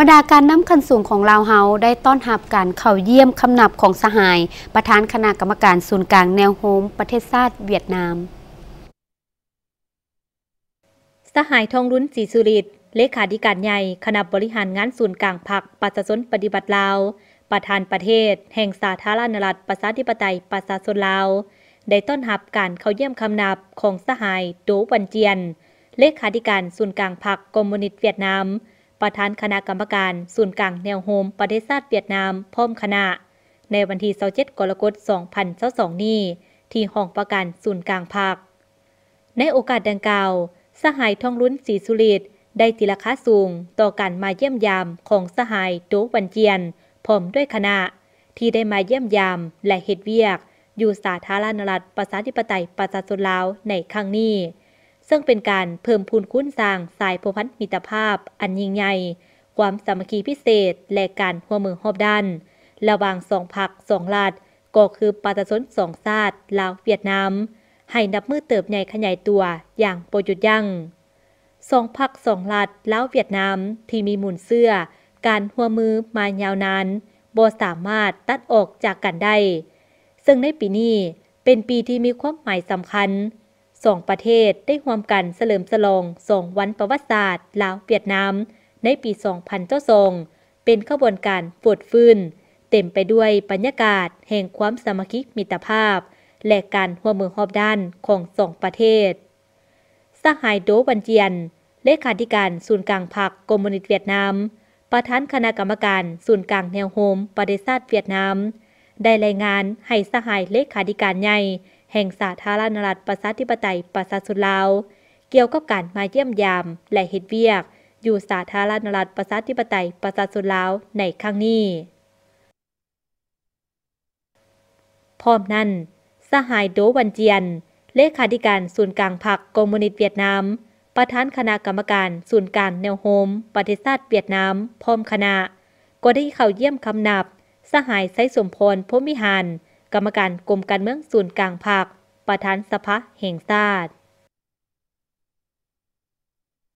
บรรดาการน้ำคันสูงของลาวเฮาได้ต้อนรับการเข่าเยี่ยมคำนับของสหาย ประธานคณะกรรมการศูนย์กลางแนวโฮมประเทศชาติเวียดนาม สหายทองรุ้นจีสุริตเลขาธิการใหญ่คณะบริหารงานศูนย์กลางผักปัสสนปฏิบัติลาวประธานประเทศ แห่งสาธารณรัฐ ประชาธิปไตยประชาชนลาว ได้ต้อนรับการเข้าเยี่ยมคำนับของสหายโดวันเจียน เลขาธิการศูนย์กลางผักคอมมิวนิสต์เวียดนามประธานคณะกรรมการศูนย์กลางแนวโฮมประเทศชาติเวียดนามพร้อมคณะ ในวันที่27กรกฎาคม2022นี้ ที่ห้องประกันศูนย์กลางภาคในโอกาสดังกล่าว สหายทองรุ้นศรีสุริตได้ตีราคาสูง ต่อการมาเยี่ยมยามของสหายโตวันเจียนพร้อมด้วยคณะ ที่ได้มาเยี่ยมยามและเหตุเวียก อยู่สาธารณรัฐประชาธิปไตยประชาชนลาวในครั้งนี้ซึ่งเป็นการเพิ่มพูนคุ้นสร้างสายพพันธมิตรภาพ อันยิ่งใหญ่ ความสามัคคีพิเศษ และการหัวมือหอบด้าน ระหว่างสองพักสองลาดก็คือปาตสนสองซาดลาวเวียดนาม ให้นับมือเติบใหญ่ขยายตัวอย่างโปรยุดยั่ง สองพักสองลาดลาวเวียดนาม ที่มีหมุนเสื้อ การหัวมือมายาวนานบสามารถตัดออกจากกันได้ ซึ่งในปีนี้เป็นปีที่มีความหมายสำคัญสองประเทศได้ร่วมกันเฉลิมฉลองสองวันประวัติศาสตร์ลาวเวียดนามในปี 2 0 0 0เจ้าทรงเป็นขบวนการปวดฟื้น เต็มไปด้วยบรรยากาศแห่งความสามัคคีมิตรภาพ และการหัวมือหอบด้านของสองประเทศ สหายโดวันเจียน เลขาธิการศูนย์กลางพรรคกมนิตเวียดนามประธานคณะกรรมการ ศูนย์กลางแนวโฮมประเทศชาตเวียดนามได้รายงานให้สหายเลขาธิการใหญ่แห่งสาธารณรัฐประชาธิปไตยประชาชนลาว เกี่ยวกับการมาเยี่ยมยาม และเหตุเวียก อยู่สาธารณรัฐประชาธิปไตยประชาชนลาวในครั้งนี้พร้อมนั้นสหายโดวันเจียนเลขาธิการศูนย์กลางพรรคกอมมิวนิสต์เวียดนามประธานคณะกรรมการศูนย์การแนวโฮมประเทศชาติเวียดนามพร้อมคณะ ก็ได้เข้าเยี่ยมคำนับ สหายไซสมพรพมิหานกรรมการกรมการเมืองส่วนกลางภาคประธานสภาแห่งชาติ